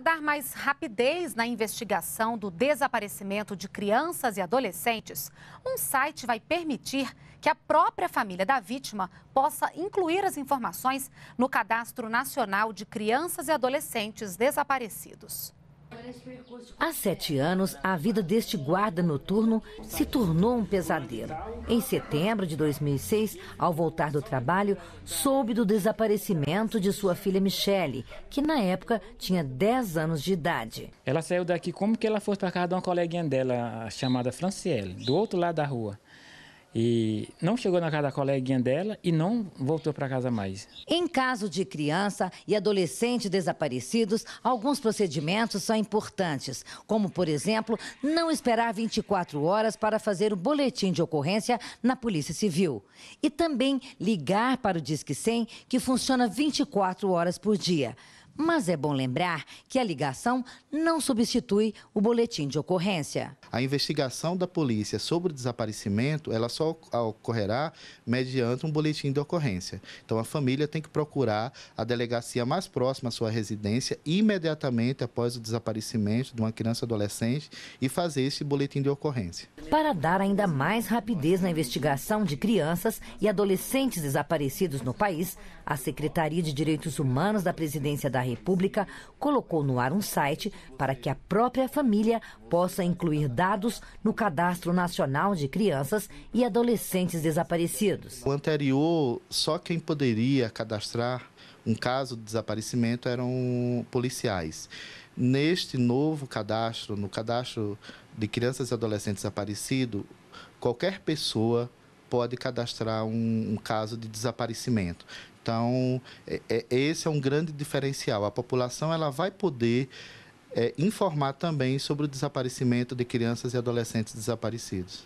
Para dar mais rapidez na investigação do desaparecimento de crianças e adolescentes, um site vai permitir que a própria família da vítima possa incluir as informações no Cadastro Nacional de Crianças e Adolescentes Desaparecidos. Há sete anos, a vida deste guarda noturno se tornou um pesadelo. Em setembro de 2006, ao voltar do trabalho, soube do desaparecimento de sua filha Michele, que na época tinha 10 anos de idade. Ela saiu daqui como que ela foi para casa de uma coleguinha dela, chamada Franciele, do outro lado da rua. E não chegou na casa da coleguinha dela e não voltou para casa mais. Em caso de criança e adolescente desaparecidos, alguns procedimentos são importantes, como, por exemplo, não esperar 24 horas para fazer o boletim de ocorrência na Polícia Civil. E também ligar para o Disque 100, que funciona 24 horas por dia. Mas é bom lembrar que a ligação não substitui o boletim de ocorrência. A investigação da polícia sobre o desaparecimento, ela só ocorrerá mediante um boletim de ocorrência. Então a família tem que procurar a delegacia mais próxima à sua residência imediatamente após o desaparecimento de uma criança adolescente e fazer esse boletim de ocorrência. Para dar ainda mais rapidez na investigação de crianças e adolescentes desaparecidos no país, a Secretaria de Direitos Humanos da Presidência da República colocou no ar um site para que a própria família possa incluir dados no Cadastro Nacional de Crianças e Adolescentes Desaparecidos. O anterior, só quem poderia cadastrar um caso de desaparecimento eram policiais. Neste novo cadastro, no cadastro de crianças e adolescentes desaparecidos, qualquer pessoa pode cadastrar um, um caso de desaparecimento. Então, é, é, esse é um grande diferencial. A população ela vai poder é, informar também sobre o desaparecimento de crianças e adolescentes desaparecidos.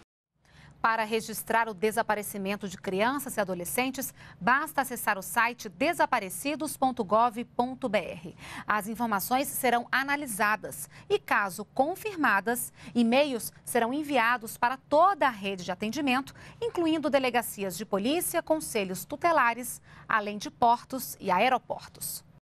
Para registrar o desaparecimento de crianças e adolescentes, basta acessar o site desaparecidos.gov.br. As informações serão analisadas e, caso confirmadas, e-mails serão enviados para toda a rede de atendimento, incluindo delegacias de polícia, conselhos tutelares, além de portos e aeroportos.